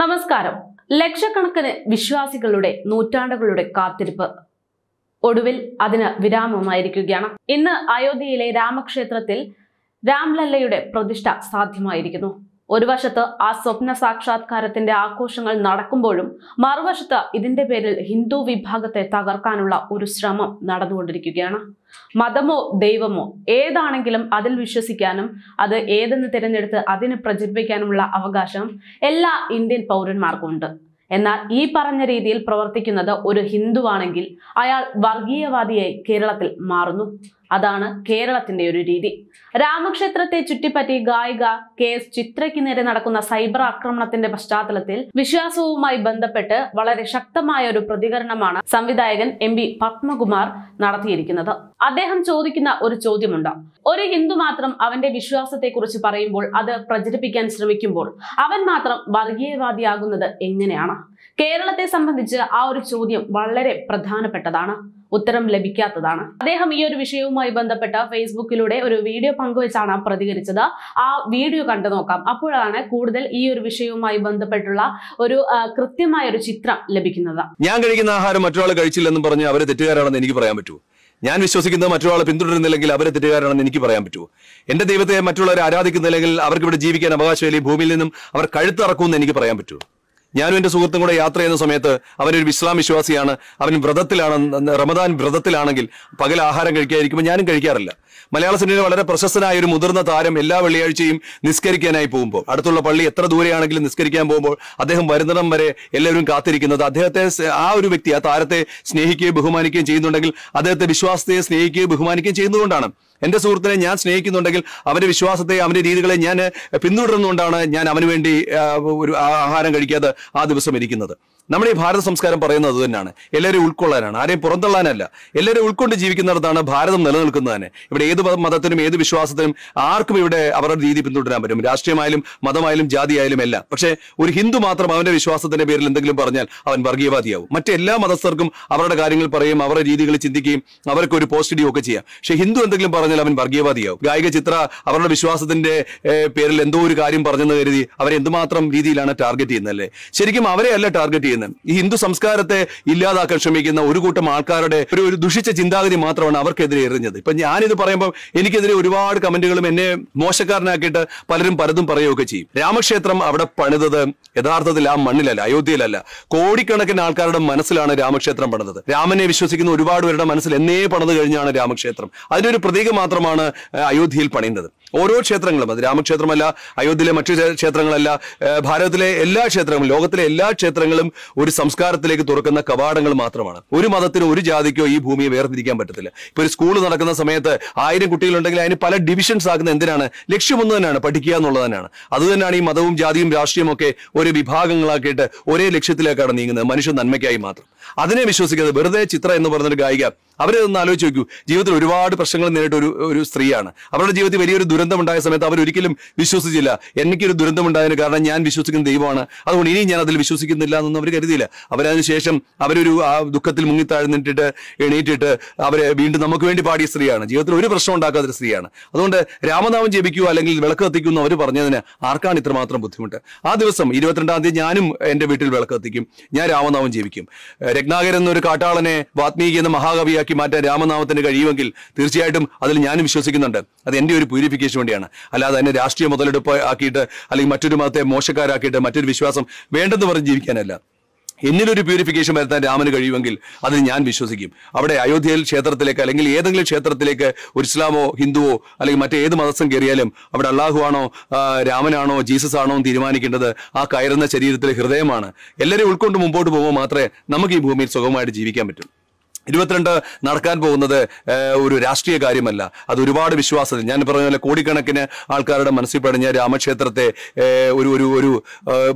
നമസ്കാരം ലക്ഷക്കണക്കിന് വിശ്വാസികളുടെ നൂറ്റാണ്ടുകളുടെ കാത്തിരിപ്പ് ഒടുവിൽ അതിന് വിരാമമായിരിക്കുകയാണ് ഇന്ന് അയോധ്യയിലെ രാമക്ഷേത്രത്തിൽ രാംലല്ലയുടെ പ്രതിഷ്ഠ സാധ്യമായിരിക്കുന്നു ഒരു വശത്ത് ആ സ്വപ്ന സാക്ഷാത്കാരത്തിന്റെ ആഘോഷങ്ങൾ നടക്കുമ്പോഴും മറുവശത്ത് ഇതിന്റെ പേരിൽ ഹിന്ദു വിഭാഗത്തെ തകർക്കാനുള്ള ഒരു ശ്രമം നടന്നുകൊണ്ടിരിക്കുകയാണ് മതമോ ദൈവമോ ഏതാണെങ്കിലും അതിൽ വിശ്വസിക്കാനും അത് ഏതെന്ന് തിരഞ്ഞെടുത്ത് അതിനെ പ്രചരിപ്പിക്കാനുമുള്ള അവകാശം എല്ലാ ഇന്ത്യൻ പൗരന്മാർക്കുമുണ്ട് എന്നാൽ ഈ പറഞ്ഞ രീതിയിൽ പ്രവർത്തിക്കുന്നത് ഒരു ഹിന്ദുവാണെങ്കിൽ അയാൾ വർഗീയവാദിയായി കേരളത്തിൽ മാറുന്നു അതാണ് കേരളത്തിന്റെ ഒരു രീതി രാമക്ഷേത്രത്തെ ചുറ്റിപ്പറ്റി ഗായിക കെ എസ് ചിത്രയ്ക്ക് നേരെ നടക്കുന്ന സൈബർ ആക്രമണത്തിന്റെ പശ്ചാത്തലത്തിൽ വിശ്വാസവുമായി ബന്ധപ്പെട്ട് വളരെ ശക്തമായ ഒരു പ്രതികരണമാണ് സംവിധായകൻ എം ബി പത്മകുമാർ നടത്തിയിരിക്കുന്നത് അദ്ദേഹം ചോദിക്കുന്ന ഒരു ചോദ്യമുണ്ട് ഒരു ഹിന്ദു മാത്രം അവന്റെ വിശ്വാസത്തെക്കുറിച്ച് പറയുമ്പോൾ അത് പ്രചരിപ്പിക്കാൻ ശ്രമിക്കുമ്പോൾ അവൻ മാത്രം വർഗീയവാദിയാകുന്നത് എങ്ങനെയാണ് കേരളത്തെ സംബന്ധിച്ച് ആ ഒരു ചോദ്യം വളരെ പ്രധാനപ്പെട്ടതാണ് ഉത്തരം ലഭിക്കാത്തതാണ് അദ്ദേഹം ഈ ഒരു വിഷയവുമായി ബന്ധപ്പെട്ട ഫേസ്ബുക്കിലൂടെ ഒരു വീഡിയോ പങ്കുവച്ചാണ് പ്രതികരിച്ചത് ആ വീഡിയോ കണ്ടു നോക്കാം അപ്പോഴാണ് കൂടുതൽ ഈ ഒരു വിഷയവുമായി ബന്ധപ്പെട്ടുള്ള ഒരു കൃത്യമായ ഒരു ചിത്രം ലഭിക്കുന്നത് ഞാൻ കഴിക്കുന്ന ആഹാരം മറ്റൊരാൾ കഴിച്ചില്ലെന്ന് പറഞ്ഞ് അവരെ തെറ്റുകാരാണെന്ന് എനിക്ക് പറയാൻ പറ്റുമോ ഞാൻ വിശ്വസിക്കുന്നത് മറ്റൊരാൾ പിന്തുടരുന്നില്ലെങ്കിൽ അവരെ തെറ്റുകാരാണെന്ന് എനിക്ക് പറയാൻ പറ്റുമോ എന്റെ ദൈവത്തെ മറ്റുള്ളവരെ ആരാധിക്കുന്നില്ലെങ്കിൽ അവർക്ക് ഇവിടെ ജീവിക്കാൻ അവകാശമില്ല ഭൂമിയിൽ നിന്നും അവർ കഴുത്തിറക്കുമെന്ന് എനിക്ക് പറയാൻ പറ്റുമോ ഞാനും എൻ്റെ സുഹൃത്തും കൂടെ യാത്ര ചെയ്യുന്ന സമയത്ത് അവനൊരു ഇസ്ലാം വിശ്വാസിയാണ് അവൻ വ്രതത്തിലാണ് റമദാൻ വ്രതത്തിലാണെങ്കിൽ പകൽ ആഹാരം കഴിക്കാതിരിക്കുമ്പോൾ ഞാനും കഴിക്കാറില്ല മലയാള സിനിമയിൽ വളരെ പ്രശസ്തനായ ഒരു മുതിർന്ന താരം എല്ലാ വെള്ളിയാഴ്ചയും നിസ്കരിക്കാനായി പോകുമ്പോൾ അടുത്തുള്ള പള്ളി എത്ര ദൂരെയാണെങ്കിലും നിസ്കരിക്കാൻ പോകുമ്പോൾ അദ്ദേഹം വരുന്നിടം വരെ എല്ലാവരും കാത്തിരിക്കുന്നത് അദ്ദേഹത്തെ ആ ഒരു വ്യക്തി ആ താരത്തെ സ്നേഹിക്കുകയും ബഹുമാനിക്കുകയും ചെയ്യുന്നുണ്ടെങ്കിൽ അദ്ദേഹത്തെ വിശ്വാസത്തെ സ്നേഹിക്കുകയും ബഹുമാനിക്കുകയും ചെയ്യുന്നതുകൊണ്ടാണ് എൻ്റെ സുഹൃത്തിനെ ഞാൻ സ്നേഹിക്കുന്നുണ്ടെങ്കിൽ അവൻ്റെ വിശ്വാസത്തെ അവൻ്റെ രീതികളെ ഞാൻ പിന്തുടരുന്നുകൊണ്ടാണ് ഞാൻ അവന് വേണ്ടി ഒരു ആഹാരം കഴിക്കാതെ ആ ദിവസം ഇരിക്കുന്നത് നമ്മുടെ ഈ ഭാരത സംസ്കാരം പറയുന്നത് തന്നെയാണ് എല്ലാവരും ഉൾക്കൊള്ളാനാണ് ആരെയും പുറന്തള്ളാനല്ല എല്ലാവരും ഉൾക്കൊണ്ട് ജീവിക്കുന്നിടത്താണ് ഭാരതം നിലനിൽക്കുന്നത് തന്നെ ഇവിടെ ഏത് മതത്തിനും ഏത് വിശ്വാസത്തിനും ആർക്കും ഇവിടെ അവരുടെ രീതി പിന്തുടരാൻ പറ്റും രാഷ്ട്രീയമായാലും മതമായാലും ജാതിയായാലും എല്ലാം പക്ഷേ ഒരു ഹിന്ദു മാത്രം അവന്റെ വിശ്വാസത്തിന്റെ പേരിൽ എന്തെങ്കിലും പറഞ്ഞാൽ അവൻ വർഗീയവാദിയാവും മറ്റെല്ലാ മതസ്ഥർക്കും അവരുടെ കാര്യങ്ങൾ പറയും അവരുടെ രീതികൾ ചിന്തിക്കുകയും അവർക്ക് ഒരു പോസ്റ്റ് ഒക്കെ ചെയ്യാം പക്ഷേ ഹിന്ദു എന്തെങ്കിലും പറഞ്ഞാൽ പറഞ്ഞാൽ അവൻ വർഗീയവാദിയാവും ഗായിക ചിത്ര അവരുടെ വിശ്വാസത്തിന്റെ പേരിൽ എന്തോ ഒരു കാര്യം പറഞ്ഞെന്ന് കരുതി അവരെ എന്തുമാത്രം രീതിയിലാണ് ടാർഗറ്റ് ചെയ്യുന്നല്ലേ ശരിക്കും അവരെ അല്ല ടാർഗറ്റ് ചെയ്യുന്നത് ഈ ഹിന്ദു സംസ്കാരത്തെ ഇല്ലാതാക്കാൻ ശ്രമിക്കുന്ന ഒരു കൂട്ടം ആൾക്കാരുടെ ഒരു ഒരു ദുഷിച്ച ചിന്താഗതി മാത്രമാണ് അവർക്കെതിരെ എറിഞ്ഞത് ഇപ്പൊ ഞാനിത് പറയുമ്പോൾ എനിക്കെതിരെ ഒരുപാട് കമന്റുകളും എന്നെ മോശക്കാരനാക്കിയിട്ട് പലരും പലതും പറയുകയൊക്കെ ചെയ്യും രാമക്ഷേത്രം അവിടെ പണിതത് യഥാർത്ഥത്തിൽ ആ മണ്ണിലല്ല അയോധ്യയിലല്ല കോടിക്കണക്കിന് ആൾക്കാരുടെ മനസ്സിലാണ് രാമക്ഷേത്രം പണിതത് രാമനെ വിശ്വസിക്കുന്ന ഒരുപാട് പേരുടെ മനസ്സിൽ എന്നേ പണിത് കഴിഞ്ഞാണ് രാമക്ഷേത്രം അതിനൊരു പ്രതീക മാത്രമാണ് അയോധ്യയിൽ പണിയുന്നത് ഓരോ ക്ഷേത്രങ്ങളും അത് രാമക്ഷേത്രമല്ല അയോധ്യയിലെ മറ്റു ക്ഷേത്രങ്ങളല്ല ഭാരതത്തിലെ എല്ലാ ക്ഷേത്രങ്ങളും ലോകത്തിലെ എല്ലാ ക്ഷേത്രങ്ങളും ഒരു സംസ്കാരത്തിലേക്ക് തുറക്കുന്ന കവാടങ്ങൾ മാത്രമാണ് ഒരു മതത്തിനോ ഒരു ജാതിക്കോ ഈ ഭൂമിയെ വേർതിരിക്കാൻ പറ്റത്തില്ല ഇപ്പൊ ഒരു സ്കൂൾ നടക്കുന്ന സമയത്ത് ആയിരം കുട്ടികളുണ്ടെങ്കിൽ അതിന് പല ഡിവിഷൻസ് ആക്കുന്ന എന്തിനാണ് ഒന്ന് തന്നെയാണ് പഠിക്കുക എന്നുള്ളത് തന്നെയാണ് അത് തന്നെയാണ് ഈ മതവും ജാതിയും രാഷ്ട്രീയമൊക്കെ ഒക്കെ വിഭാഗങ്ങളാക്കിയിട്ട് ഒരേ ലക്ഷ്യത്തിലേക്കാണ് നീങ്ങുന്നത് മനുഷ്യ നന്മയ്ക്കായി മാത്രം അതിനെ വിശ്വസിക്കുന്നത് വെറുതെ ചിത്ര എന്ന് പറഞ്ഞൊരു ഗായിക അവരൊന്ന് ആലോചിച്ച് നോക്കൂ ജീവിതത്തിൽ ഒരുപാട് പ്രശ്നങ്ങൾ നേരിട്ട ഒരു ഒരു സ്ത്രീയാണ് അവരുടെ ജീവിതത്തിൽ വലിയൊരു ദുരന്തം ഉണ്ടായ സമയത്ത് അവരൊരിക്കലും വിശ്വസിച്ചില്ല എനിക്കൊരു ഉണ്ടായതിന് കാരണം ഞാൻ വിശ്വസിക്കുന്ന ദൈവമാണ് അതുകൊണ്ട് ഇനി ഞാൻ അതിൽ വിശ്വസിക്കുന്നില്ല എന്നൊന്നും അവർ കരുതിയില്ല അവരതിനുശേഷം അവരൊരു ആ ദുഃഖത്തിൽ മുങ്ങിത്താഴ്ന്നിട്ടിട്ട് എണീറ്റിട്ട് അവരെ വീണ്ടും നമുക്ക് വേണ്ടി പാടിയ സ്ത്രീയാണ് ജീവിതത്തിൽ ഒരു പ്രശ്നം ഉണ്ടാക്കാത്തൊരു സ്ത്രീയാണ് അതുകൊണ്ട് രാമനാമം ജപിക്കുക അല്ലെങ്കിൽ വിളക്ക് കത്തിക്കുന്നു അവർ പറഞ്ഞതിന് ആർക്കാണ് ഇത്രമാത്രം ബുദ്ധിമുട്ട് ആ ദിവസം ഇരുപത്തിരണ്ടാം തീയതി ഞാനും എൻ്റെ വീട്ടിൽ വിളക്ക് കത്തിക്കും ഞാൻ രാമനാമം ജപിക്കും രത്നാകരൻ എന്നൊരു കാട്ടാളനെ വാത്മീകി എന്ന മഹാകവിയാക്കി മാറ്റാൻ രാമനാമത്തിന് കഴിയുമെങ്കിൽ തീർച്ചയായിട്ടും അതിൽ ഞാനും വിശ്വസിക്കുന്നുണ്ട് അത് എൻ്റെ ഒരു പ്യൂരിഫിക്കേഷൻ വേണ്ടിയാണ് അല്ലാതെ അതിനെ രാഷ്ട്രീയ മുതലെടുപ്പ് ആക്കിയിട്ട് അല്ലെങ്കിൽ മറ്റൊരു മതത്തെ മോശക്കാരാക്കിയിട്ട് മറ്റൊരു വിശ്വാസം വേണ്ടെന്ന് പറഞ്ഞ് ജീവിക്കാനല്ല എന്നിലൊരു പ്യൂരിഫിക്കേഷൻ വരുത്താൻ രാമന് കഴിയുമെങ്കിൽ അതിന് ഞാൻ വിശ്വസിക്കും അവിടെ അയോധ്യയിൽ ക്ഷേത്രത്തിലേക്ക് അല്ലെങ്കിൽ ഏതെങ്കിലും ക്ഷേത്രത്തിലേക്ക് ഒരു ഇസ്ലാമോ ഹിന്ദുവോ അല്ലെങ്കിൽ മറ്റേത് മതസ്ഥം കയറിയാലും അവിടെ ആണോ രാമനാണോ ജീസസ് ആണോ തീരുമാനിക്കേണ്ടത് ആ കയറുന്ന ശരീരത്തിലെ ഹൃദയമാണ് എല്ലാവരും ഉൾക്കൊണ്ട് മുമ്പോട്ട് പോകുമ്പോൾ മാത്രമേ നമുക്ക് ഈ ഭൂമിയിൽ സുഖമായിട്ട് ജീവിക്കാൻ പറ്റൂ ഇരുപത്തിരണ്ട് നടക്കാൻ പോകുന്നത് ഒരു രാഷ്ട്രീയ കാര്യമല്ല അത് ഒരുപാട് വിശ്വാസത്തിൽ ഞാൻ പറഞ്ഞ പോലെ കോടിക്കണക്കിന് ആൾക്കാരുടെ മനസ്സിൽ പണിഞ്ഞ രാമക്ഷേത്രത്തെ ഒരു ഒരു ഒരു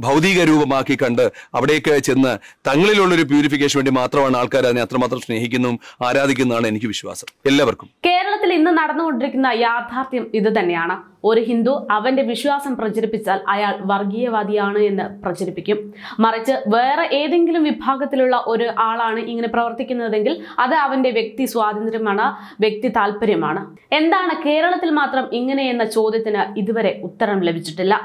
ഭൗതിക രൂപമാക്കി കണ്ട് അവിടേക്ക് ചെന്ന് തങ്ങളിലുള്ളൊരു പ്യൂരിഫിക്കേഷൻ വേണ്ടി മാത്രമാണ് ആൾക്കാർ അതിനെ അത്രമാത്രം സ്നേഹിക്കുന്നു ആരാധിക്കുന്നതാണ് എനിക്ക് വിശ്വാസം എല്ലാവർക്കും കേരളത്തിൽ ഇന്ന് നടന്നുകൊണ്ടിരിക്കുന്ന യാഥാർത്ഥ്യം ഇത് തന്നെയാണ് ഒരു ഹിന്ദു അവന്റെ വിശ്വാസം പ്രചരിപ്പിച്ചാൽ അയാൾ വർഗീയവാദിയാണ് എന്ന് പ്രചരിപ്പിക്കും മറിച്ച് വേറെ ഏതെങ്കിലും വിഭാഗത്തിലുള്ള ഒരു ആളാണ് ഇങ്ങനെ പ്രവർത്തിക്കുന്നതെങ്കിൽ അത് അവന്റെ വ്യക്തി സ്വാതന്ത്ര്യമാണ് വ്യക്തി താല്പര്യമാണ് എന്താണ് കേരളത്തിൽ മാത്രം ഇങ്ങനെ എന്ന ചോദ്യത്തിന് ഇതുവരെ ഉത്തരം ലഭിച്ചിട്ടില്ല